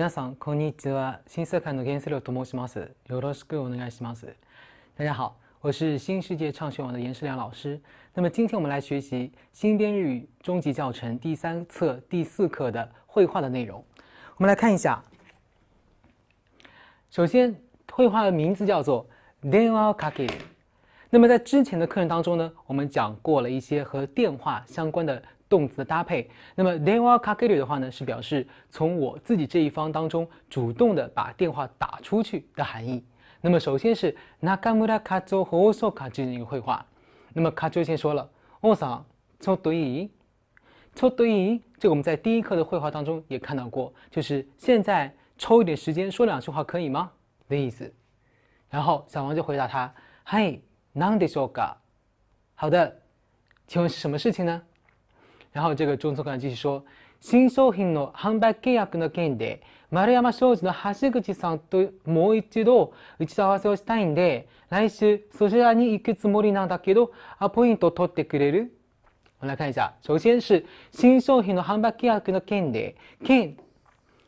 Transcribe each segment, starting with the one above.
皆さん、こんにちは。新世界の言葉と申します。よろしくお願いします。大家好，我是新世界唱学网的严世良老师。那么今天我们来学习《新编日语终极教程》第三册第四课的绘画的内容。我们来看一下。首先，绘画的名字叫做 d a n e k a k i 那么在之前的课程当中呢，我们讲过了一些和电话相关的。动词的搭配，那么 they wa kagiri 的话呢，是表示从我自己这一方当中主动的把电话打出去的含义。那么首先是 naka mura kazu 和 osaka 进的一个会话。那么 kazu 先说了 osa tottei tottei，这个我们在第一课的绘画当中也看到过，就是现在抽一点时间说两句话可以吗的意思。然后小王就回答他，hi nande shoga，好的，请问是什么事情呢？然后这个中村官继续说，新商品の販売契約の件で、丸山商事の橋口さんともう一度打ち合わせをしたいんで、来週そちらに行くつもりなんだけど、アポイント取ってくれる我们来看一下，首先是新商品の販売契約の件で件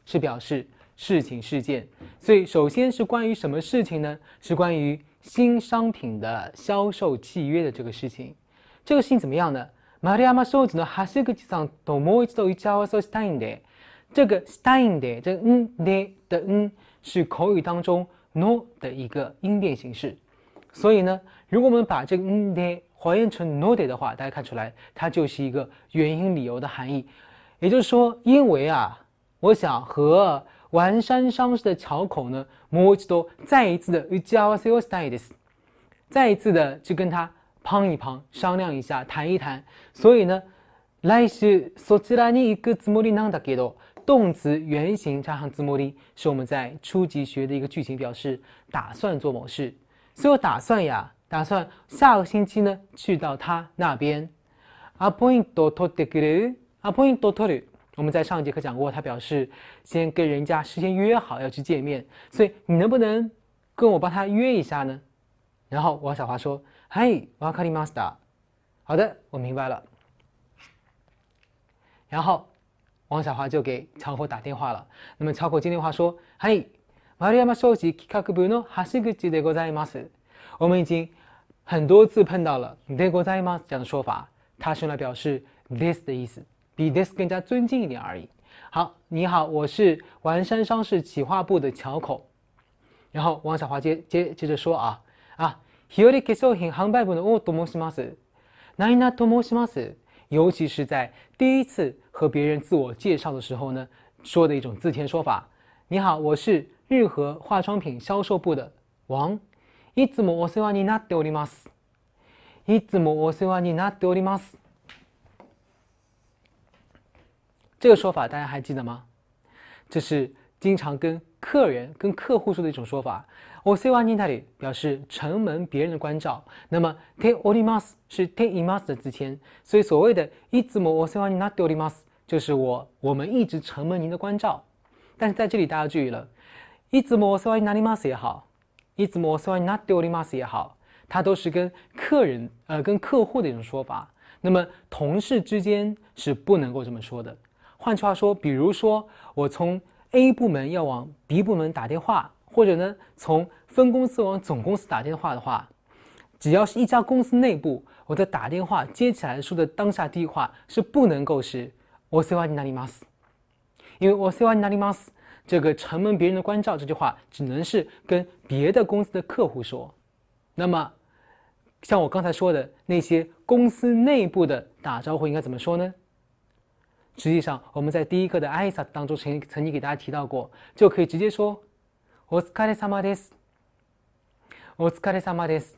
是表示事情事件，所以首先是关于什么事情呢？是关于新商品的销售契约的这个事情。这个事情怎么样呢？マリアマ少子の橋口さんともう一度打ち合わせしたいんで、这个したいんで、这个嗯的的嗯是口语当中 no 的一个音变形式。所以呢，如果我们把这个嗯的还原成 no 的的话，大家看出来它就是一个原因理由的含义。也就是说，因为啊，我想和丸山商事的桥口呢，もう一度再一次的打ち合わせをしたいです，再一次的去跟他。碰一碰，商量一下，谈一谈。所以呢，来是ちらに行くつもりなんだけど，动词原形加上字母的，是我们在初级学的一个句型，表示打算做某事。所以，我打算呀，打算下个星期呢去到他那边。a p o i n t do to t e g r l p o i n t o to 我们在上节课讲过，他表示先跟人家事先约好要去见面。所以，你能不能跟我帮他约一下呢？然后王小华说。嗨，瓦卡利马斯达。好的，我明白了。然后，王小华就给桥口打电话了。那么，桥口接电话说：“嗨，马里亚马首席企划部的哈西古吉德国在马斯，我们已经很多次碰到了德国在马斯这样的说法，它是用来表示 this 的意思，比 this 更加尊敬一点而已。”好，你好，我是丸山商事企划部的桥口。然后，王小华接接接着说啊啊。这里介绍行行百部的自我模式，奈纳自我模式，尤其是在第一次和别人自我介绍的时候呢，说的一种自谦说法：“你好，我是日和化妆品销售部的王。”伊兹姆奥斯瓦尼纳迪奥利马斯，伊兹姆奥斯瓦尼纳迪奥利马斯，这个说法大家还记得吗？这是经常跟客人、跟客户说的一种说法。我塞瓦尼达里表示承蒙别人的关照，那么 te a k odimas 是 te a k imas 的字签，所以所谓的伊兹莫我塞瓦尼纳迪奥利 mas 就是我我们一直承蒙您的关照。但是在这里大家注意了，伊兹莫塞 n 尼纳利 mas 也好，s 伊兹莫塞瓦尼纳迪奥利 mas 也好，它都是跟客人呃跟客户的一种说法。那么同事之间是不能够这么说的。换句话说，比如说我从 A 部门要往 B 部门打电话。或者呢，从分公司往总公司打电话的话，只要是一家公司内部，我在打电话接起来说的当下第一话是不能够是我 s 望你 a 里吗？” n a 因为我 s e 你 a 里吗？” n a m 这个承蒙别人的关照这句话，只能是跟别的公司的客户说。那么，像我刚才说的那些公司内部的打招呼应该怎么说呢？实际上，我们在第一个的挨萨当中曾曾经给大家提到过，就可以直接说。w h a t s k a r i s a m a d i s w h a t s k a r i s a m a d i s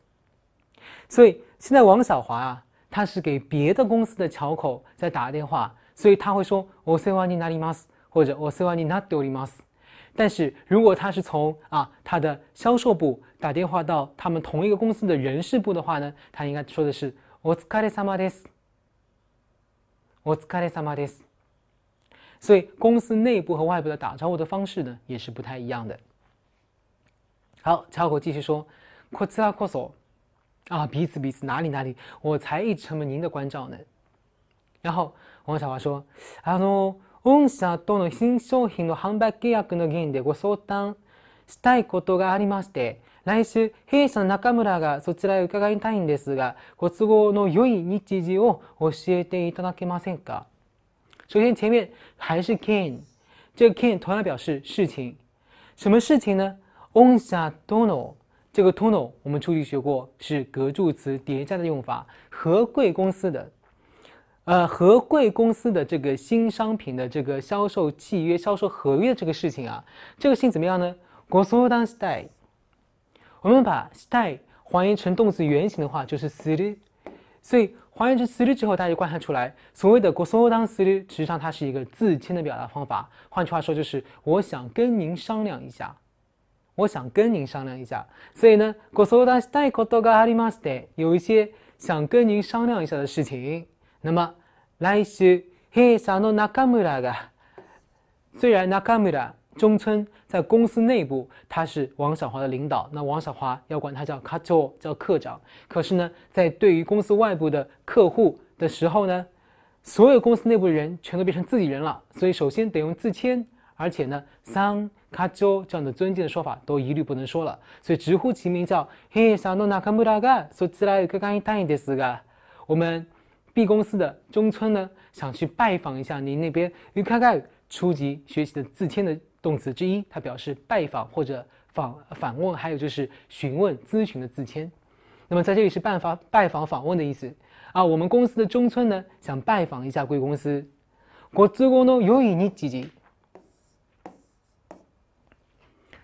所以现在王小华啊，他是给别的公司的桥口在打电话，所以他会说 Osewaninari mas 或者 Osewaninatdoli mas，但是如果他是从啊他的销售部打电话到他们同一个公司的人事部的话呢，他应该说的是 w h a t s k a r i s a m a d i s w h a t s k a r i s a m a d i s 所以公司内部和外部的打招呼的方式呢，也是不太一样的。好，巧口继续说，こちらこそ，啊，彼此彼此，哪里哪里，我才一直承蒙您的关照呢。然后王小华说，あの御社との新商品の販売契約の件でご相談したいことがありまして、来週弊社の中村がそちらへ伺いたいんですが、ご都合の良い日時を教えていただけませんか？首先前面还是 can，这个 can 同样表示事情，什么事情呢？On sa tono，这个 tono 我们初级学过，是格助词叠加的用法。和贵公司的，呃，和贵公司的这个新商品的这个销售契约、销售合约这个事情啊，这个信怎么样呢 g o s u a 我们把 t a y 还原成动词原形的话，就是 s i r y 所以还原成 s i r y 之后，大家就观察出来，所谓的 g o s u d i 实际上它是一个自谦的表达方法。换句话说，就是我想跟您商量一下。我想跟您商量一下，所以呢，有一些想跟您商量一下的事情。那么，来是嘿，上那那干木拉的。虽然那干木拉中村在公司内部他是王小华的领导，那王小华要管他叫卡托，叫课长。可是呢，在对于公司外部的客户的时候呢，所有公司内部的人全都变成自己人了，所以首先得用自谦。而且呢，桑卡州这样的尊敬的说法都一律不能说了，所以直呼其名叫嘿，桑诺纳卡木拉嘎所起来刚刚一答应的是个我们 B 公司的中村呢，想去拜访一下您那边。您看看初级学习的自谦的动词之一，它表示拜访或者访访问，还有就是询问咨询的自谦。那么在这里是拜访拜访访问的意思。啊，我们公司的中村呢，想拜访一下贵公司。国资工东有以尼几几。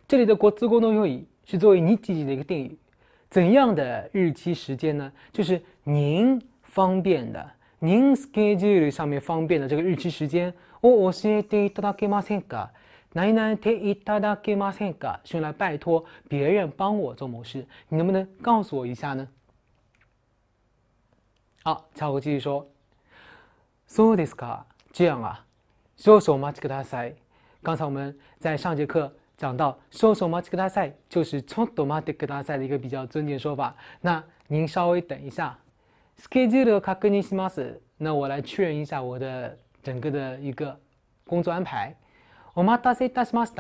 这里的国资共同用语是作为你自己的一个定语，怎样的日期时间呢？就是您方便的，您 schedule 上面方便的这个日期时间。我我是得一打打给马先卡，奈奈得一打打给马先卡是用来拜托别人帮我做某事，你能不能告诉我一下呢？好，乔哥继续说，そうですか？这样啊，右手マチください。刚才我们在上节课。讲到“搜索马契克大赛”就是“从多马特克大赛”的一个比较尊敬的说法。那您稍微等一下，“ s e d u l e ル確認します”。那我来确认一下我的整个的一个工作安排。“ m a たせいたします”。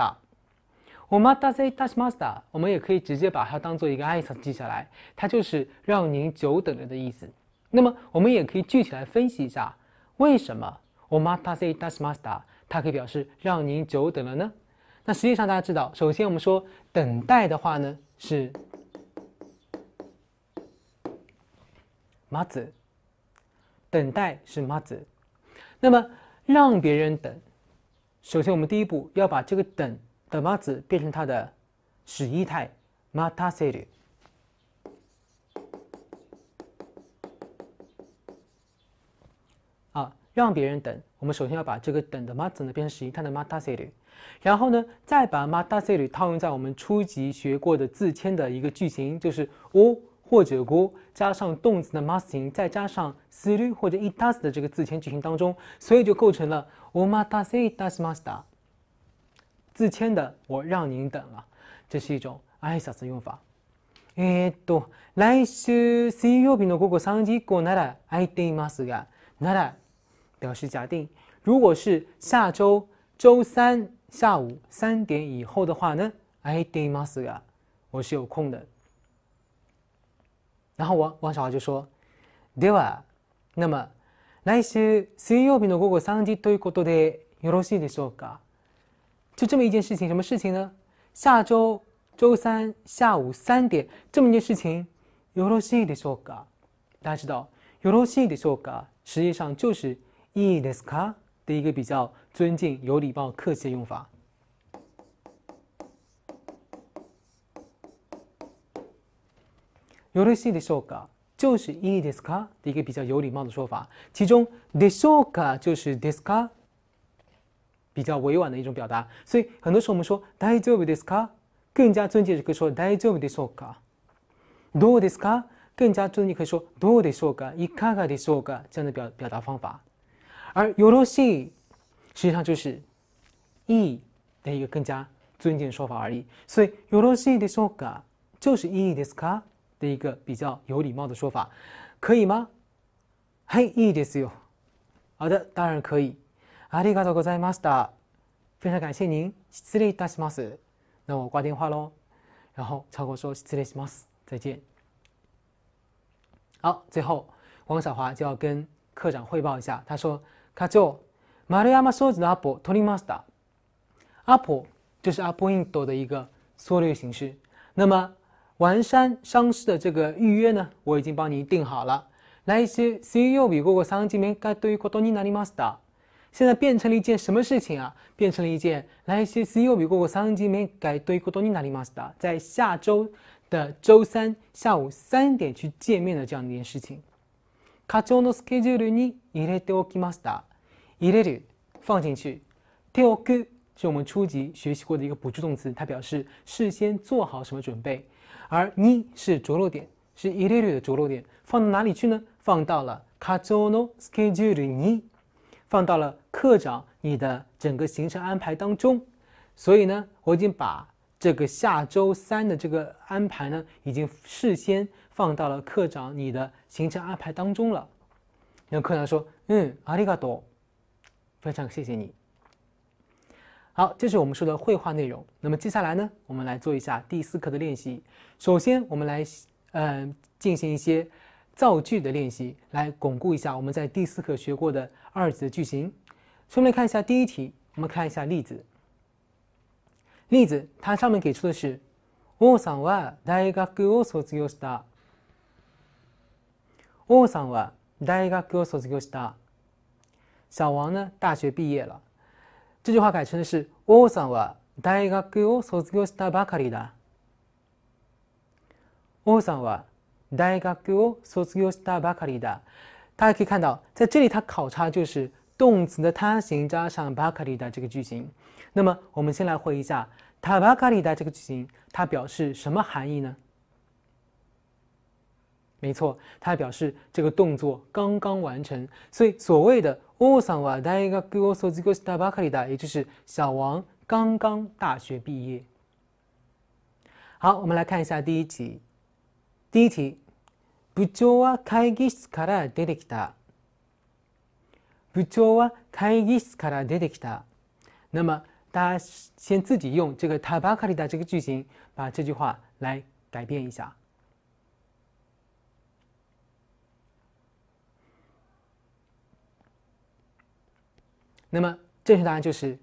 “お待た master，我们也可以直接把它当做一个挨词记下来，它就是让您久等了的意思。那么，我们也可以具体来分析一下，为什么“お待たせいたします”它可以表示让您久等了呢？那实际上大家知道，首先我们说等待的话呢是 m e 子，等待是 m e 子。那么让别人等，首先我们第一步要把这个等的 m e 子变成它的使役态 matasiri 啊，让别人等，我们首先要把这个等的 ma r 呢变成使役态的 matasiri。然后呢，再把マダシル套用在我们初级学过的自谦的一个句型，就是 o 或者を加上动词的 t i n 形，再加上シル或者イタ s 的这个自谦句型当中，所以就构成了おマダ a s m ス s t a 自谦的我让您等了，这是一种 i 小拶用法。えっと来週水曜日の午後三時ごなら、アイディマスが、なら表示假定，如果是下周周三。下午三点以后的话呢，I d i n t m a s t r 我是有空的。然后王王小华就说，では、那么来週水曜日の午後三時ということでよろしいでしょうか？就这么一件事情，什么事情呢？下周周三下午三点，这么一件事情，よろしいでしょうか？大家知道，よろしいでしょうか？实际上就是いいですか？的一个比较尊敬、有礼貌、客气的用法。よろしいでしょうか？就是いいですか？的一个比较有礼貌的说法。其中、でしょうか？就是ですか？比较委婉的一种表达。所以，很多时候我们说、大丈夫ですか？更加尊敬可以说、大丈夫でしょうか？どうですか？更加尊敬可以说、どうでしょうか？いかがでしょうか？这样的表表达方法。而 y o o s h 西，实际上就是“伊”的一个更加尊敬的说法而已。所以 y o o s h i d 尤罗西的说个，就是 d 伊的说个的一个比较有礼貌的说法，可以吗？嘿，伊的西哟，好的，当然可以。ありがとうございます。非常感谢您。失礼いたします。那我挂电话喽。然后超哥说失礼します。再见。好，最后王小华就要跟科长汇报一下，他说。課長、丸山商事のアポ取りました。阿婆就是ポイント的一个缩略形式。那么完山商事的这个预约呢，我已经帮你定好了。来週水曜日午後3時面会ということになりました。现在变成了一件什么事情啊？变成了一件来週水曜日午後3時面会ということになりました。在下周的周三下午三点去见面的这样一件事情。課長のスケジュールに入れておきました。一类류放进去，teoku 是我们初级学习过的一个补助动词，它表示事先做好什么准备。而 ni 是着落点，是一类류的着落点。放到哪里去呢？放到了 kasono schedule ni，放到了课长你的整个行程安排当中。所以呢，我已经把这个下周三的这个安排呢，已经事先放到了课长你的行程安排当中了。那课长说：“嗯ありがとう。”非常谢谢你。好，这是我们说的绘画内容。那么接下来呢，我们来做一下第四课的练习。首先，我们来呃进行一些造句的练习，来巩固一下我们在第四课学过的二级的句型。先来看一下第一题，我们看一下例子。例子，它上面给出的是：おさんは大学を卒業した。おさんは大学を卒業した。小王呢，大学毕业了。这句话改成的是：おさんは大学を卒業したばかりだ。おさんは大学を卒業したばかりだ。大家可以看到，在这里它考察的就是动词的他形加上ばかりだ这个句型。那么我们先来回忆一下，他ばかりだ这个句型，它表示什么含义呢？没错，它表示这个动作刚刚完成。所以所谓的王さんは大学を卒業したばかりだ，也就是小王刚刚大学毕业。好，我们来看一下一题。D 题，部長は会議室から出てきた。部長は会議室から出てきた。那么大家先自己用这个たばかりだ这个句型，把这句话来改变一下。那么正确答案就是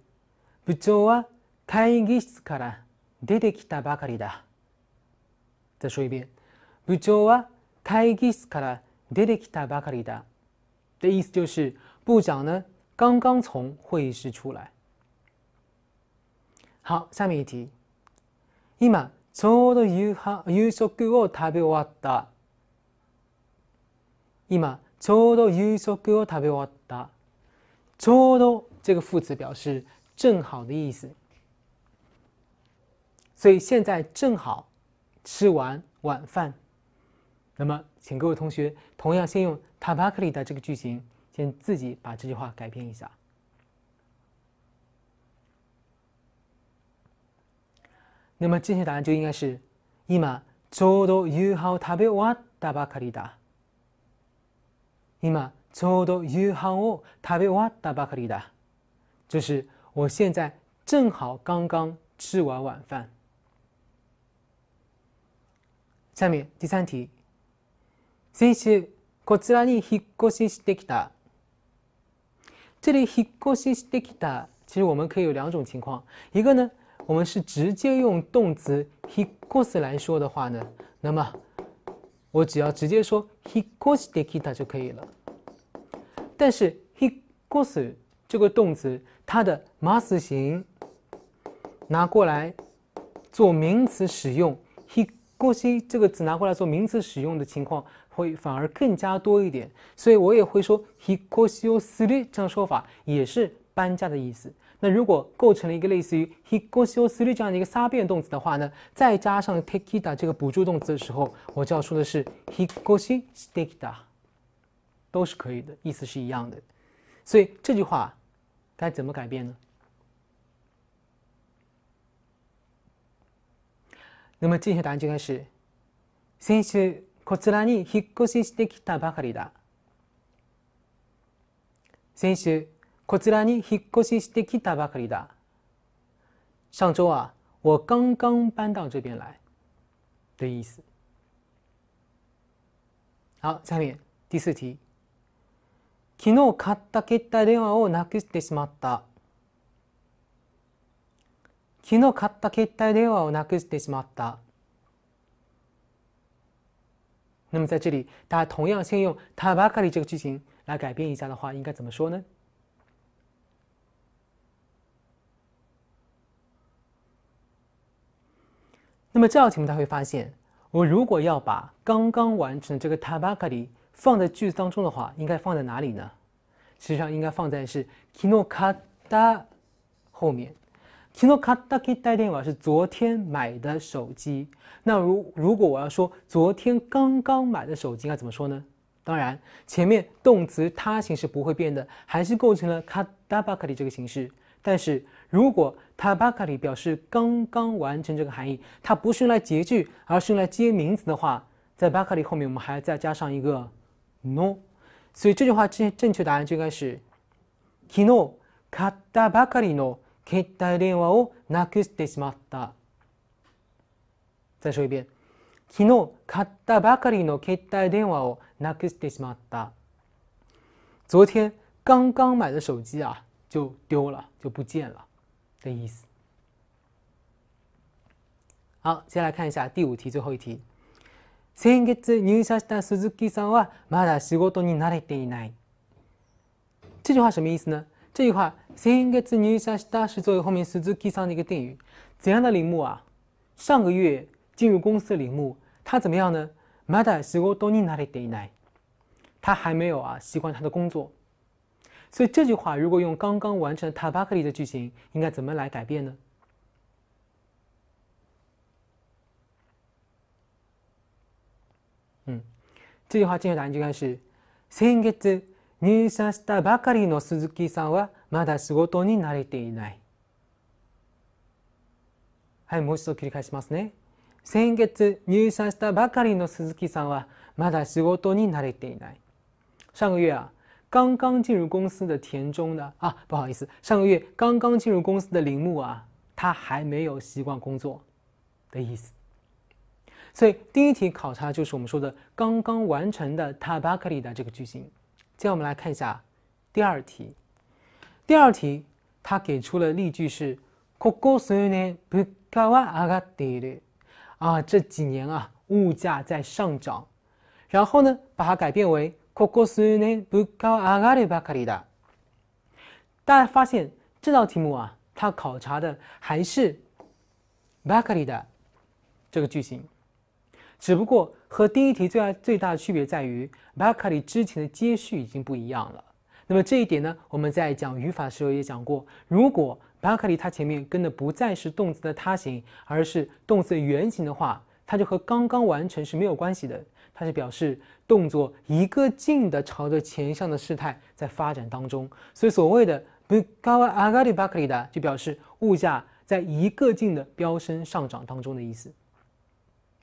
部長は会議室から出てきたばかりだ。再说一遍，部長は会議室から出てきたばかりだ。的意思就是部长呢刚刚从会议室出来。好，下面一题。今ちょうど夕飯夕食を食べ終わった。今ちょうど夕食を食べ終わった。ちょうど这个副词表示“正好的”意思，所以现在正好吃完晚饭。那么，请各位同学同样先用たばかり的这个句型，先自己把这句话改编一下。那么正确答案就应该是：今まちょうど夕方食べ終わったばかりだ。今ちょうど夕飯を食べ終わったばかりだ。就是我现在正好刚刚吃完晚饭。下面第三题。先週こちらに引っ越してきた。这里引っ越してきた，其实我们可以有两种情况。一个呢，我们是直接用动词引っ越来说的话呢，那么我只要直接说引っ越し i t a 就可以了。但是 h i k o s 这个动词，它的 m ま s 型拿过来做名词使用，hikoshi 这个词拿过来做名词使用的情况会反而更加多一点。所以我也会说 hikoshi o s r i 这样说法也是搬家的意思。那如果构成了一个类似于 hikoshi o s r i 这样的一个三变动词的话呢，再加上 takeita 这个补助动词的时候，我就要说的是 hikoshi takeita。都是可以的意思是一样的，所以这句话该怎么改变呢？那么这一题的关键该是“先週こちらに引っ越ししてきたばかりだ”。先週こちらに引っ越ししてきたばかりだ。上周啊，我刚刚搬到这边来的意思。好，下面第四题。昨日買った携帯電話をなくしてしまった昨日買った携帯電話をなくしてしまった。那么在这里，大家同样先用 “tabakari” 这个句型来改变一下的话，应该怎么说呢？那么这道题目大家会发现，我如果要把刚刚完成的这个 “tabakari” 放在句子当中的话，应该放在哪里呢？实际上应该放在是 KINOKATA 后面。キ k カダ a 带电老是昨天买的手机。那如如果我要说昨天刚刚买的手机，应该怎么说呢？当然，前面动词他形式不会变的，还是构成了カダばかり这个形式。但是如果カバカリ表示刚刚完成这个含义，它不是用来截句，而是用来接名词的话，在ばかり后面我们还要再加上一个。no。所以这句话正正确答案就应该是：，昨天，购买的，くしてしまった。再说一遍，昨天，购买的，くしてしまった。昨天刚刚买的手机啊，就丢了，就不见了，的意思。好，接下来看一下第五题，最后一题。先月入社した鈴木さんはまだ仕事に慣れていない。这句话什么意思呢？这句话先月入社した是作为后面鈴木さん的一个定语。怎样的铃木啊？上个月进入公司的铃木，他怎么样呢？まだ仕事に慣れていない。他还没有啊习惯他的工作。所以这句话如果用刚刚完成塔巴克里的句型，应该怎么来改变呢？うん、18の第2回先月入社したばかりの鈴木さんはまだ仕事に慣れていないはいもう一度繰り返しますね先月入社したばかりの鈴木さんはまだ仕事に慣れていない上个月刚刚进入公司的田中呢啊不好意思上个月刚刚进入公司的铃木啊他还没有习惯工作的意思所以第一题考察的就是我们说的刚刚完成的タバカリ的这个句型。接下来我们来看一下第二题。第二题它给出了例句是ここ数年不かわあが低る啊，这几年啊物价在上涨。然后呢，把它改变为ここ数年不か b がるバカリだ。大家发现这道题目啊，它考察的还是バカ i 的这个句型。只不过和第一题最大最大的区别在于，bakari 之前的接续已经不一样了。那么这一点呢，我们在讲语法的时候也讲过，如果 bakari 它前面跟的不再是动词的他形，而是动词的原形的话，它就和刚刚完成是没有关系的，它是表示动作一个劲的朝着前向的事态在发展当中。所以所谓的 bukawa agari bakari 的，就表示物价在一个劲的飙升上涨当中的意思。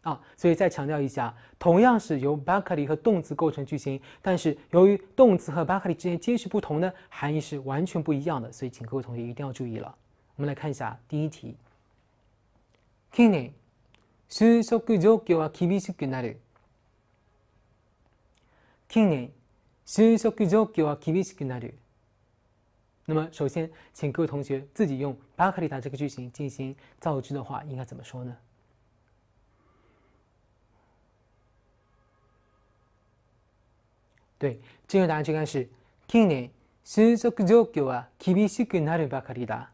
啊，所以再强调一下，同样是由巴克里和动词构成句型，但是由于动词和巴克里之间皆是不同呢，含义是完全不一样的，所以请各位同学一定要注意了。我们来看一下第一题。近年，就职条件啊，变得困难。近年，就职条件啊，变得困难。那么，首先，请各位同学自己用巴克里达这个句型进行造句的话，应该怎么说呢？对，正确答案就该是近年就職状況は厳しくなるばかりだ。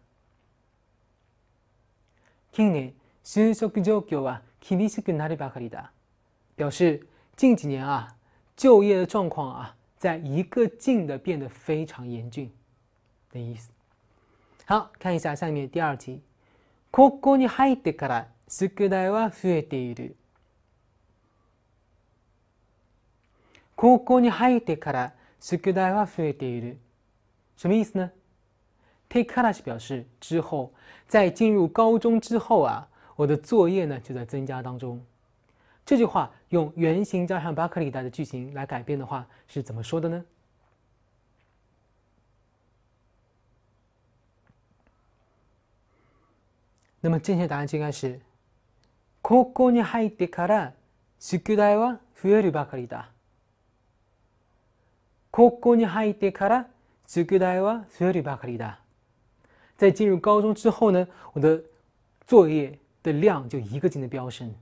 近年就職状況は厳しくなるばかりだ。表示近几年啊，就业的状况啊，在一个劲的变得非常严峻的意思。好，看一下下面第二题。高校に入ってから宿題は増えている。高校に入ってから宿題は増えている。什么意思呢？Take k a l a s 表示之後、在进入高中之后啊，我的作业呢就在增加当中。这句话用原型加上巴克里达的句型来改变的话是怎么说的呢？那么正确答案应该是：高校に入ってから宿題は増えるばかりだ。高校に入ってから宿題は増えるばかりだ。在进入高中之后呢，我的作业的量就一个劲的飙升。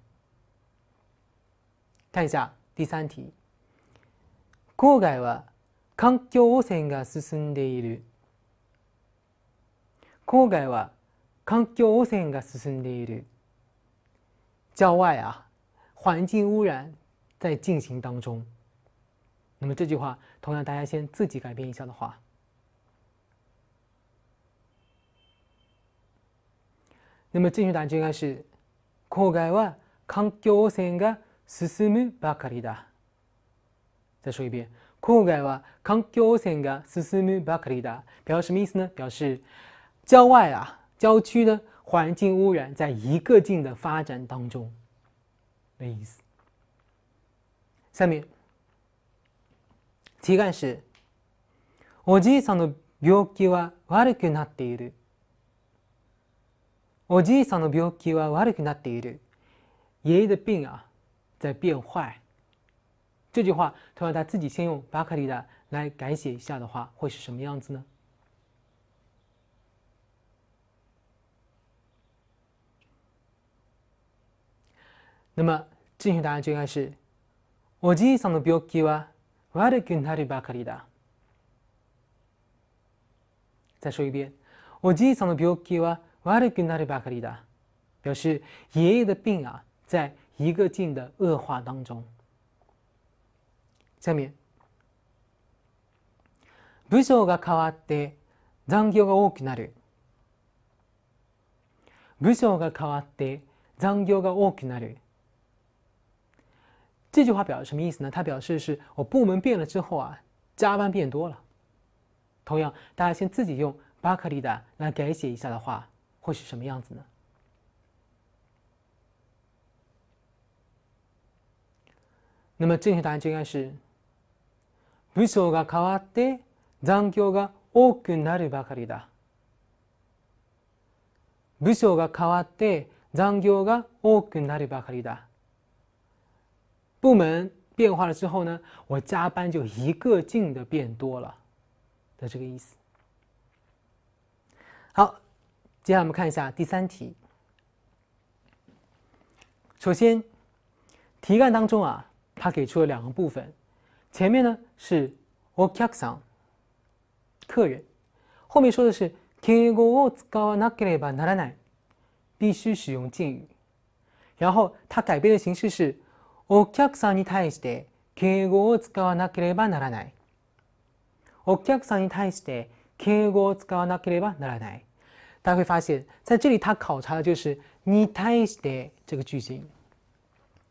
看一下第三题，郊外は環境汚染が進んでいる。郊外は環境汚染が進んでいる。郊外啊，环境污染在进行当中。那么这句话，同样大家先自己改变一下的话。那么正确答案就应该是“郊外は環境汚染が進むばかりだ”。再说一遍，“郊外は環境汚染が進むばかりだ”表示什么意思呢？表示郊外啊，郊区的环境污染在一个劲的发展当中，的意思。下面。違い種おじいさんの病気は悪くなっているおじいさんの病気は悪くなっている爷爷的病啊在变坏这句话同样他自己先用巴克利的来改写一下的话会是什么样子呢那么正确答案就应该是おじいさんの病気は悪くなるばかりだ再说一遍おじいさんの病気は悪くなるばかりだ表示爷爷的病啊在一个劲的恶化当中下面部署が変わって残業が多くなる部署が変わって残業が多くなる这句话表示什么意思呢？它表示是我部门变了之后啊，加班变多了。同样，大家先自己用巴克利达来改写一下的话，会是什么样子呢？那么正确答案就应该是：部署が変わって残業が多くなるばかりだ。部署が変わって残業が多くなるばかりだ。部门变化了之后呢，我加班就一个劲的变多了，的这个意思。好，接下来我们看一下第三题。首先，题干当中啊，他给出了两个部分，前面呢是お客さん（客人），后面说的是天狗を捕まなければならない（必须使用敬语），然后它改变的形式是。お客さんに対して敬語を使わなければならない。お客さんに対して敬語を使わなければならない。大家会发现，在这里他考察的就是に対して这个句型。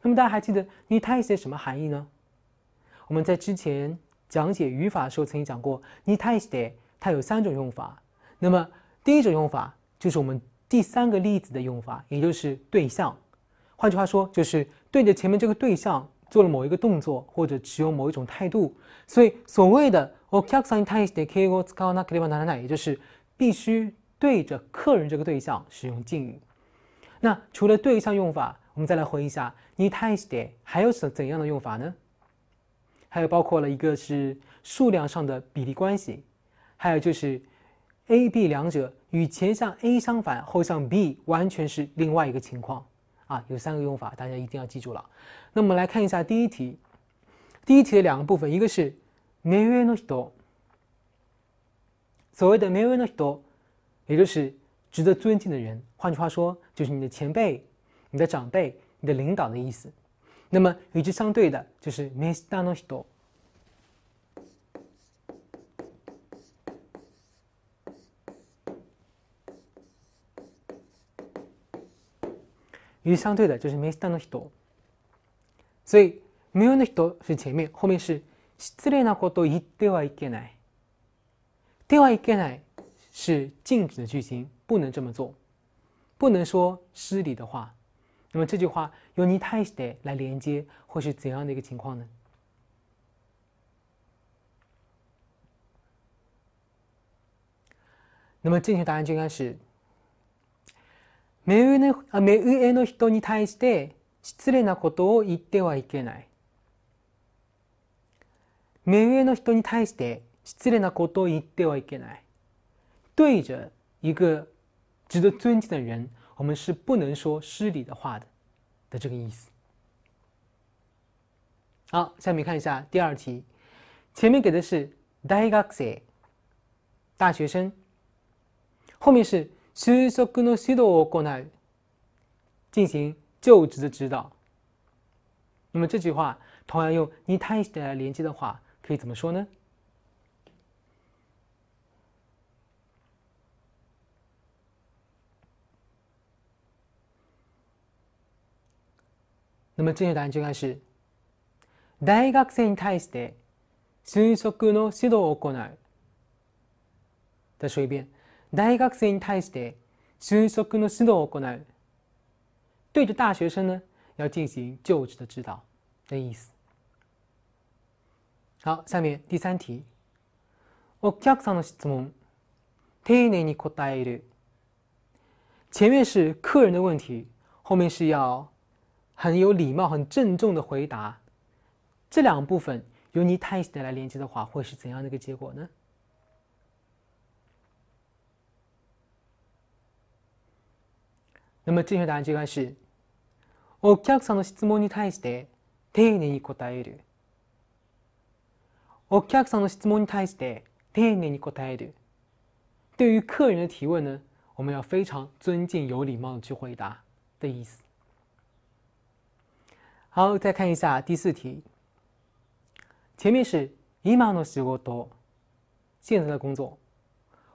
那么大家还记得に対して什么含义呢？我们在之前讲解语法的时候曾经讲过，に対して它有三种用法。那么第一种用法就是我们第三个例子的用法，也就是对象。换句话说，就是对着前面这个对象做了某一个动作，或者持有某一种态度。所以，所谓的 “okaksa ni taiste kaiots kana k i r na” 也就是必须对着客人这个对象使用敬语。那除了对象用法，我们再来回忆一下 “ni t a i s t y 还有怎怎样的用法呢？还有包括了一个是数量上的比例关系，还有就是 A、B 两者与前项 A 相反，后项 B 完全是另外一个情况。啊，有三个用法，大家一定要记住了。那么来看一下第一题，第一题的两个部分，一个是 miernoisto，所谓的 miernoisto，也就是值得尊敬的人，换句话说，就是你的前辈、你的长辈、你的领导的意思。那么与之相对的就是 m i s t a n o i s t o 与相对的，就是メスターの人。所以、無用の人是前面，后面是失礼なことを言ってはいけない。言はいけない是禁止的句型，不能这么做，不能说失礼的话。那么这句话用にたして来连接，或是怎样的一个情况呢？那么正确答案就应该是。目上の目上の人に対して失礼なことを言ってはいけない目上の人に対して失礼なことを言ってはいけない对着一个值得尊敬的人我们是不能说失礼的话的的这个意思好下面看一下第二题前面给的是大学生大学生后面是就職の指導を行う进行就职的指导。那么这句话同样用に対して来连接的话，可以怎么说呢？那么正确答案就应该是大学生に対して就職の指導を行う。再说一遍。大学生に対して迅速の指導を行う。对着大学生呢，要进行就职的指导，的意思。好，下面第三题。お客さんの質問丁寧に答える。前面是客人的问题，后面是要很有礼貌、很郑重的回答。这两部分由你 test 来连接的话，会是怎样的一个结果呢？那么正确答案就该是お客さんの質問に対して丁寧に答えるお客さんの質問に対して丁寧に答える对于客人的提问呢，我们要非常尊敬、有礼貌的去回答的意思。好，再看一下第四题。前面是今の仕事，现在的工作；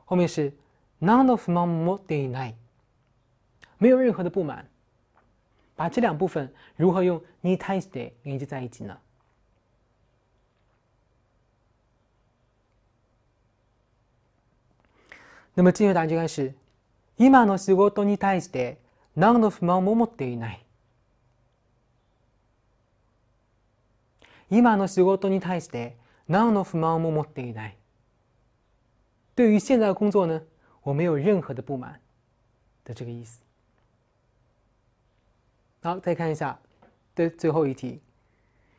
后面是何の不満も持っていない。没有任何的不满。把这两部分如何用 ni t a i s d 连接在一起呢？那么正确答案就该是今の仕事に対して何の不満も持っていない。今の仕事に対して何の不満も持っていない。对于现在的工作呢，我没有任何的不满的这个意思。好，再看一下，的最后一题。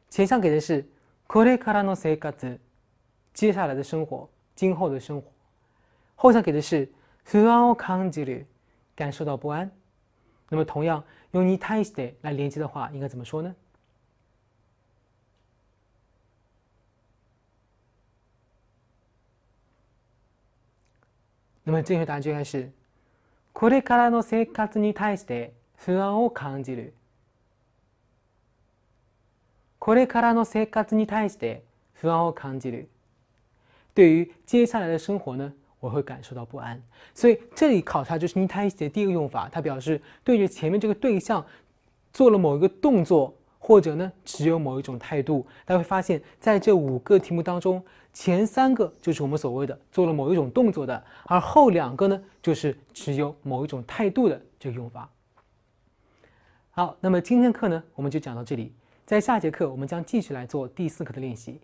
前项给的是“これからの生活”，接下来的生活，今后的生活。后项给的是“不安を感じる”，感受到不安。那么，同样用“に対して”来连接的话，应该怎么说呢？那么，正确答案就应该是“これからの生活に対して”。不安を感じる。これからの生活に対して不安を感じる。对于接下来的生活呢，我会感受到不安。所以这里考察就是你太词的第一个用法，它表示对着前面这个对象做了某一个动作，或者呢持有某一种态度。大家会发现，在这五个题目当中，前三个就是我们所谓的做了某一种动作的，而后两个呢就是持有某一种态度的这个用法。好，那么今天的课呢，我们就讲到这里。在下节课，我们将继续来做第四课的练习。